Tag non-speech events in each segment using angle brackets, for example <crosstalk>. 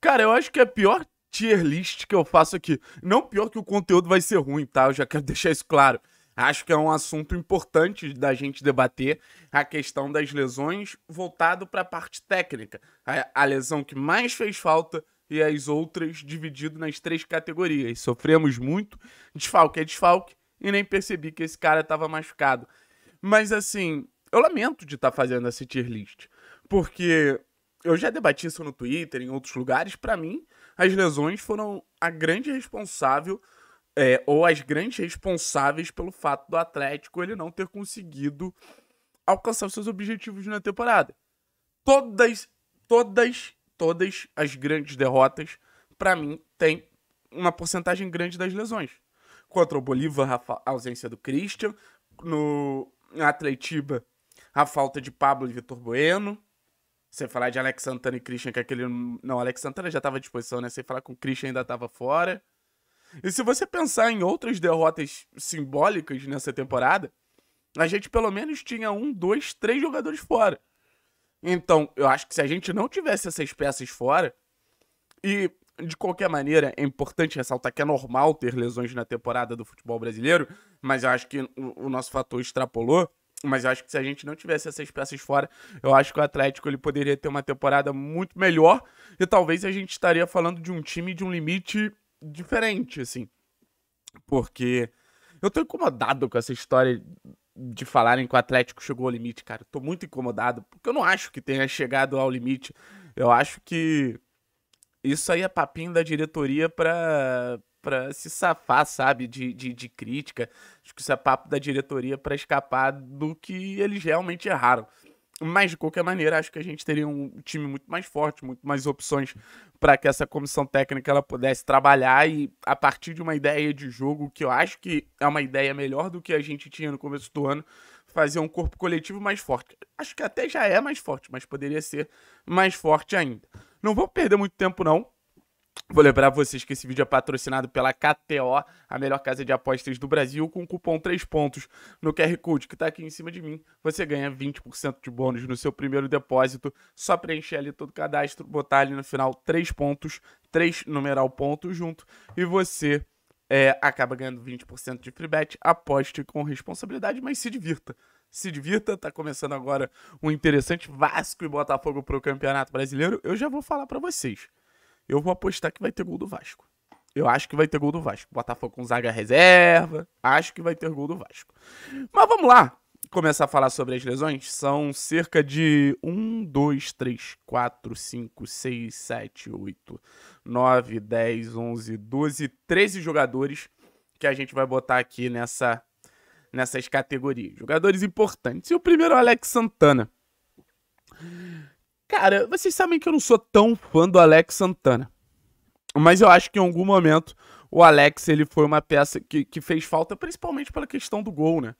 Cara, eu acho que a pior tier list que eu faço aqui. Não pior que o conteúdo vai ser ruim, tá? Eu já quero <laughs> deixar isso claro. Acho que é um assunto importante da gente debater a questão das lesões voltado para a parte técnica. A, a, lesão que mais fez falta e as outras dividido nas três categorias. Sofremos muito, desfalque é desfalque, e nem percebi que esse cara estava machucado. Mas assim, eu lamento de estar tá fazendo essa tier list, porque eu já debati isso no Twitter, em outros lugares. Para mim, as lesões foram a grande responsável, é, ou as grandes responsáveis pelo fato do Atlético ele não ter conseguido alcançar os seus objetivos na temporada. Todas, todas, todas as grandes derrotas, para mim, tem uma porcentagem grande das lesões. Contra o Bolívar, a ausência do Christian. No Atletiba, a falta de Pablo e Vitor Bueno. Você falar de Alex Santana e Christian, que aquele. Não, Alex Santana já estava à disposição, né? Você falar com o Christian ainda estava fora. E se você pensar em outras derrotas simbólicas nessa temporada, a gente pelo menos tinha um, dois, três jogadores fora. Então, eu acho que se a gente não tivesse essas peças fora, e de qualquer maneira, é importante ressaltar que é normal ter lesões na temporada do futebol brasileiro, mas eu acho que o, o nosso fator extrapolou. Mas eu acho que se a gente não tivesse essas peças fora, eu acho que o Atlético ele poderia ter uma temporada muito melhor e talvez a gente estaria falando de um time de um limite diferente, assim. Porque eu tô incomodado com essa história de falarem que o Atlético chegou ao limite, cara. Eu tô muito incomodado, porque eu não acho que tenha chegado ao limite. Eu acho que isso aí é papinho da diretoria para para se safar, sabe, de, de, de, crítica. Acho que isso é papo da diretoria para escapar do que eles realmente erraram. Mas, de qualquer maneira, acho que a gente teria um time muito mais forte, muito mais opções para que essa comissão técnica ela pudesse trabalhar e, a partir de uma ideia de jogo, que eu acho que é uma ideia melhor do que a gente tinha no começo do ano, fazer um corpo coletivo mais forte. Acho que até já é mais forte, mas poderia ser mais forte ainda. Não vou perder muito tempo, não. Vou lembrar vocês que esse vídeo é patrocinado pela KTO, a melhor casa de apostas do Brasil, com o cupom 3 pontos no QR Code que está aqui em cima de mim. Você ganha 20% de bônus no seu primeiro depósito. Só preencher ali todo o cadastro, botar ali no final 3 pontos, 3 numeral pontos junto, e você é, acaba ganhando 20% de free bet. Aposte com responsabilidade, mas se divirta se divirta. Tá começando agora um interessante Vasco e Botafogo pro Campeonato Brasileiro. Eu já vou falar para vocês. Eu vou apostar que vai ter gol do Vasco. Eu acho que vai ter gol do Vasco. Botafogo com zaga reserva. Acho que vai ter gol do Vasco. Mas vamos lá começar a falar sobre as lesões. São cerca de 1, 2, 3, 4, 5, 6, 7, 8, 9, 10, 11, 12, 13 jogadores que a gente vai botar aqui nessa, nessas categorias. Jogadores importantes. E o primeiro é o Alex Santana. Cara, vocês sabem que eu não sou tão fã do Alex Santana. Mas eu acho que em algum momento o Alex ele foi uma peça que, que fez falta, principalmente pela questão do gol, né?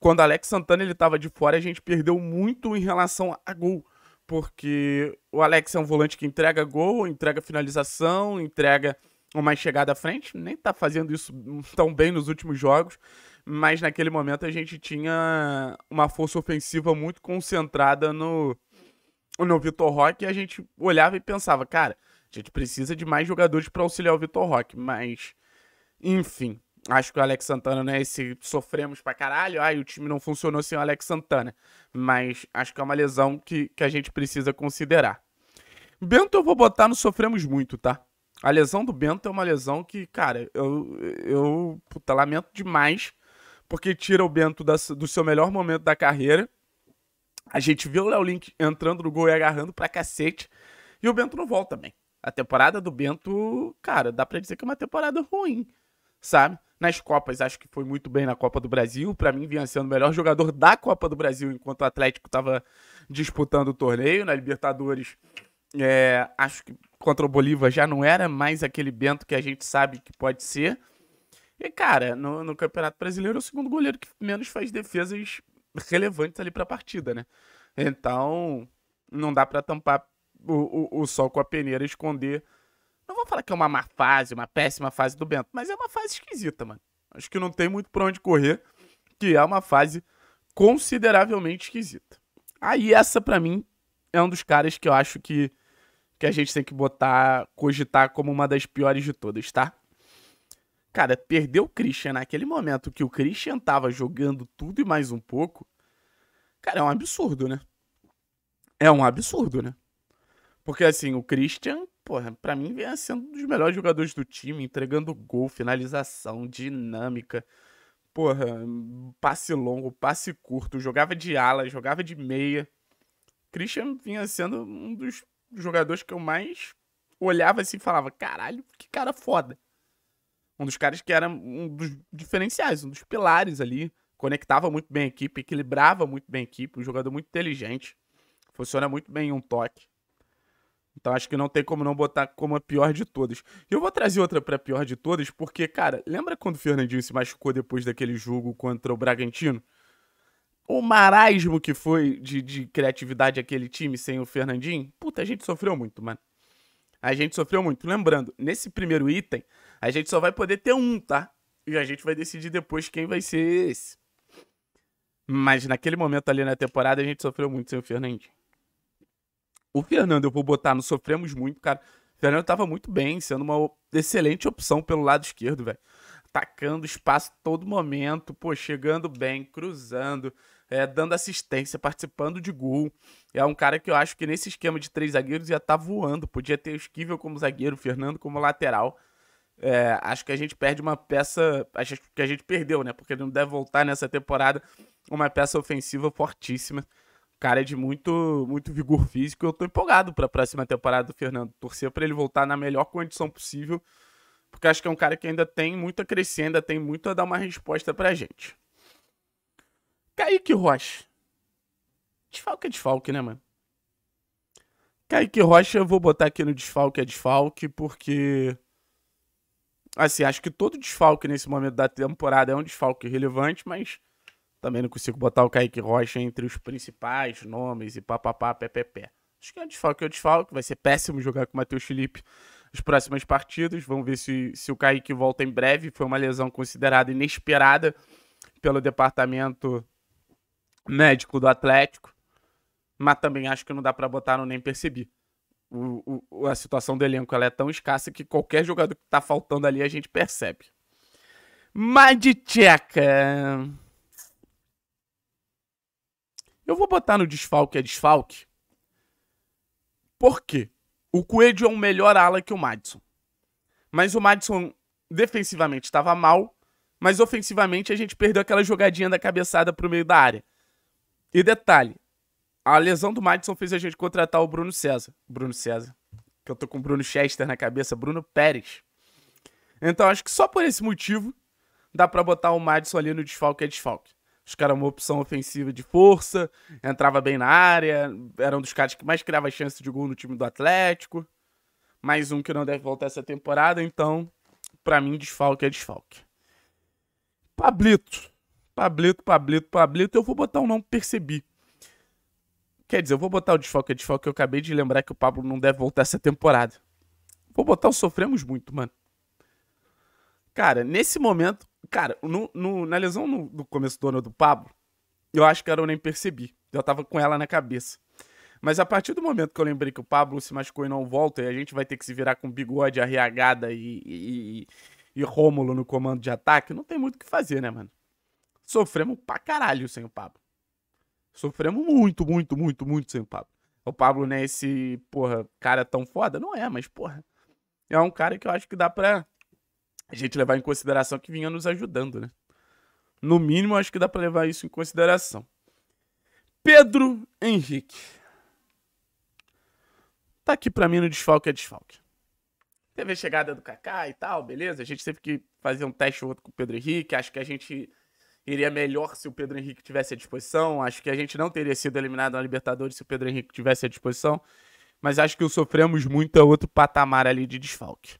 Quando Alex Santana ele tava de fora, a gente perdeu muito em relação a gol. Porque o Alex é um volante que entrega gol, entrega finalização, entrega uma chegada à frente. Nem tá fazendo isso tão bem nos últimos jogos. Mas naquele momento a gente tinha uma força ofensiva muito concentrada no, no Vitor Roque, a gente olhava e pensava, cara, a gente precisa de mais jogadores para auxiliar o Vitor Roque, mas enfim, acho que o Alex Santana não é esse sofremos pra caralho, ai, o time não funcionou sem o Alex Santana, mas acho que é uma lesão que, que a gente precisa considerar. Bento eu vou botar no sofremos muito, tá? A lesão do Bento é uma lesão que, cara, eu, eu puta, lamento demais, porque tira o Bento da, do seu melhor momento da carreira a gente viu o Léo Link entrando no gol e agarrando pra cacete. E o Bento não volta também. A temporada do Bento, cara, dá pra dizer que é uma temporada ruim, sabe? Nas Copas, acho que foi muito bem na Copa do Brasil. Para mim, vinha sendo o melhor jogador da Copa do Brasil enquanto o Atlético tava disputando o torneio. Na né? Libertadores, é, acho que contra o Bolívar já não era mais aquele Bento que a gente sabe que pode ser. E, cara, no, no Campeonato Brasileiro é o segundo goleiro que menos faz defesas relevantes ali para a partida, né? Então, não dá para tampar o, o, o, sol com a peneira e esconder. Não vou falar que é uma má fase, uma péssima fase do Bento, mas é uma fase esquisita, mano. Acho que não tem muito pra onde correr, que é uma fase consideravelmente esquisita. Aí essa, para mim, é um dos caras que eu acho que, que a gente tem que botar, cogitar como uma das piores de todas, tá? Cara, perder o Christian naquele momento que o Christian tava jogando tudo e mais um pouco, cara, é um absurdo, né? É um absurdo, né? Porque assim, o Christian, porra, pra mim vem sendo um dos melhores jogadores do time, entregando gol, finalização, dinâmica. Porra, passe longo, passe curto, jogava de ala, jogava de meia. Christian vinha sendo um dos jogadores que eu mais olhava assim e falava: caralho, que cara foda um dos caras que era um dos diferenciais, um dos pilares ali. Conectava muito bem a equipe, equilibrava muito bem a equipe, um jogador muito inteligente. Funciona muito bem em um toque. Então acho que não tem como não botar como a pior de todas. E eu vou trazer outra pra pior de todas, porque, cara, lembra quando o Fernandinho se machucou depois daquele jogo contra o Bragantino? O marasmo que foi de, de criatividade aquele time sem o Fernandinho. Puta, a gente sofreu muito, mano. A gente sofreu muito. Lembrando, nesse primeiro item, a gente só vai poder ter um, tá? E a gente vai decidir depois quem vai ser esse. Mas naquele momento ali na temporada, a gente sofreu muito sem o Fernandinho. O Fernando, eu vou botar no sofremos muito, cara. O Fernando tava muito bem, sendo uma excelente opção pelo lado esquerdo, velho. Atacando espaço todo momento, pô, chegando bem, cruzando, é, dando assistência, participando de gol. É um cara que eu acho que nesse esquema de três zagueiros ia estar tá voando. Podia ter o Esquivel como zagueiro, o Fernando como lateral. É, acho que a gente perde uma peça. Acho que a gente perdeu, né? Porque ele não deve voltar nessa temporada uma peça ofensiva fortíssima. Cara é de muito, muito vigor físico. Eu tô empolgado para a próxima temporada do Fernando. Torcer para ele voltar na melhor condição possível porque acho que é um cara que ainda tem muito a crescer, ainda tem muito a dar uma resposta pra gente. Kaique Rocha. Desfalque é desfalque, né, mano? Kaique Rocha eu vou botar aqui no desfalque é desfalque, porque. Assim, acho que todo desfalque nesse momento da temporada é um desfalque relevante, mas também não consigo botar o Kaique Rocha entre os principais nomes e papapá, pé. Acho que é um desfalque, é um desfalque. Vai ser péssimo jogar com o Matheus Felipe as próximas partidas. Vamos ver se, se o Kaique volta em breve. Foi uma lesão considerada inesperada pelo departamento médico do Atlético, mas também acho que não dá para botar no nem percebi. O, o, a situação do elenco ela é tão escassa que qualquer jogador que tá faltando ali a gente percebe. Mas tcheca. Eu vou botar no desfalque é desfalque. Por quê? O Coelho é um melhor ala que o Madison. Mas o Madison defensivamente estava mal, mas ofensivamente a gente perdeu aquela jogadinha da cabeçada pro meio da área. E detalhe, a lesão do Madison fez a gente contratar o Bruno César. Bruno César. Que eu tô com o Bruno Chester na cabeça, Bruno Pérez. Então acho que só por esse motivo dá para botar o Madison ali no desfalque é desfalque. Os caras uma opção ofensiva de força, entrava bem na área, era um dos caras que mais criava chance de gol no time do Atlético. Mais um que não deve voltar essa temporada, então, para mim, desfalque é desfalque. Pablito, Pablito, Pablito, Pablito, eu vou botar o um nome Percebi. Quer dizer, eu vou botar o desfalque, desfalque, eu acabei de lembrar que o Pablo não deve voltar essa temporada. Vou botar o Sofremos Muito, mano. Cara, nesse momento, cara, no, no, na lesão no, do começo do ano do Pablo, eu acho que era eu nem percebi. Eu tava com ela na cabeça. Mas a partir do momento que eu lembrei que o Pablo se machucou e não volta, e a gente vai ter que se virar com bigode, arriagada e, e, e, e Rômulo no comando de ataque, não tem muito o que fazer, né, mano? Sofremos pra caralho sem o Pablo. Sofremos muito, muito, muito, muito sem o Pablo. O Pablo não é esse, porra, cara tão foda? Não é, mas, porra. É um cara que eu acho que dá pra a gente levar em consideração que vinha nos ajudando, né? No mínimo, acho que dá pra levar isso em consideração. Pedro Henrique. Tá aqui pra mim no desfalque é desfalque. Teve a chegada do Kaká e tal, beleza? A gente teve que fazer um teste outro com o Pedro Henrique. Acho que a gente iria melhor se o Pedro Henrique tivesse à disposição. Acho que a gente não teria sido eliminado na Libertadores se o Pedro Henrique tivesse à disposição. Mas acho que o sofremos muito a é outro patamar ali de desfalque.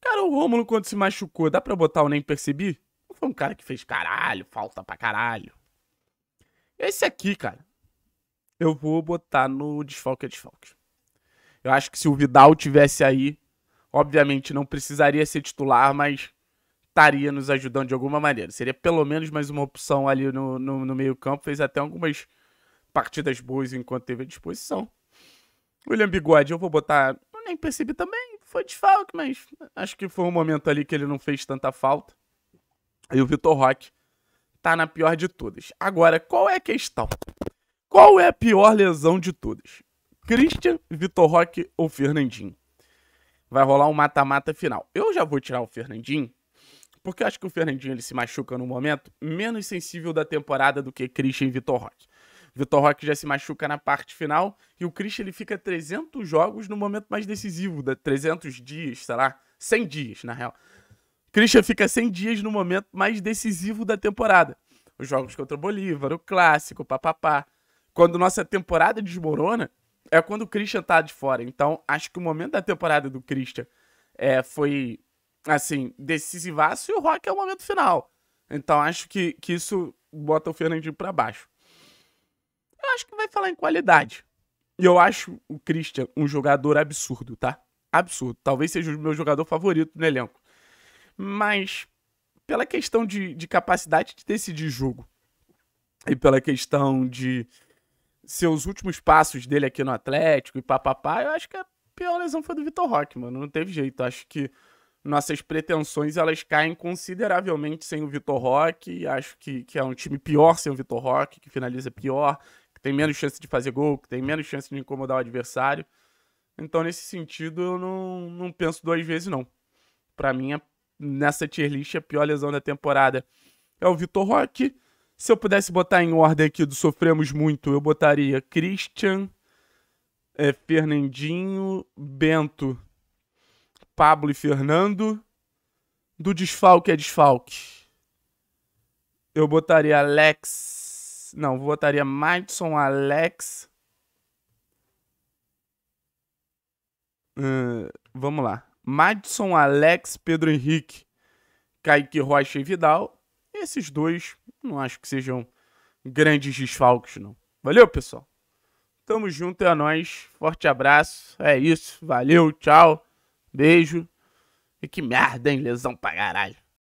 Cara, o Rômulo, quando se machucou, dá pra botar o nem percebi? Não foi um cara que fez caralho, falta pra caralho. Esse aqui, cara, eu vou botar no desfalque a é desfalque. Eu acho que se o Vidal tivesse aí, obviamente não precisaria ser titular, mas estaria nos ajudando de alguma maneira. Seria pelo menos mais uma opção ali no, no, no meio-campo. Fez até algumas partidas boas enquanto teve à disposição. William Bigode, eu vou botar. Eu nem percebi também, foi de falta, mas acho que foi um momento ali que ele não fez tanta falta. E o Vitor Roque tá na pior de todas. Agora, qual é a questão? Qual é a pior lesão de todas? Christian, Vitor Roque ou Fernandinho? Vai rolar um mata-mata final. Eu já vou tirar o Fernandinho, porque eu acho que o Fernandinho ele se machuca no momento menos sensível da temporada do que Christian e Vitor Roque. Vitor Roque já se machuca na parte final e o Christian ele fica 300 jogos no momento mais decisivo, da 300 dias, sei lá, 100 dias na real. Christian fica 100 dias no momento mais decisivo da temporada. Os jogos contra o Bolívar, o clássico, papapá. Quando nossa temporada desmorona, é quando o Christian tá de fora. Então, acho que o momento da temporada do Christian é, foi assim, decisivaço e o Rock é o momento final. Então acho que, que isso bota o Fernandinho para baixo. Eu acho que vai falar em qualidade. E eu acho o Christian um jogador absurdo, tá? Absurdo. Talvez seja o meu jogador favorito no elenco. Mas pela questão de, de capacidade de decidir jogo e pela questão de seus últimos passos dele aqui no Atlético e papapá, eu acho que a pior lesão foi do Vitor Roque, mano. Não teve jeito. Acho que nossas pretensões elas caem consideravelmente sem o Vitor Roque. Acho que, que é um time pior sem o Vitor Roque, que finaliza pior, que tem menos chance de fazer gol, que tem menos chance de incomodar o adversário. Então, nesse sentido, eu não, não penso duas vezes, não. Para mim, nessa tier list, a pior lesão da temporada é o Vitor Roque. Se eu pudesse botar em ordem aqui do Sofremos Muito, eu botaria Christian, é, Fernandinho, Bento Pablo e Fernando. Do desfalque é desfalque. Eu botaria Alex. Não, botaria Madison, Alex. Uh, vamos lá. Madison, Alex, Pedro Henrique, Kaique Rocha e Vidal. Esses dois não acho que sejam grandes desfalques, não. Valeu, pessoal. Tamo junto, é nóis. Forte abraço. É isso. Valeu, tchau. Beijo. E que merda, hein? Lesão pra caralho.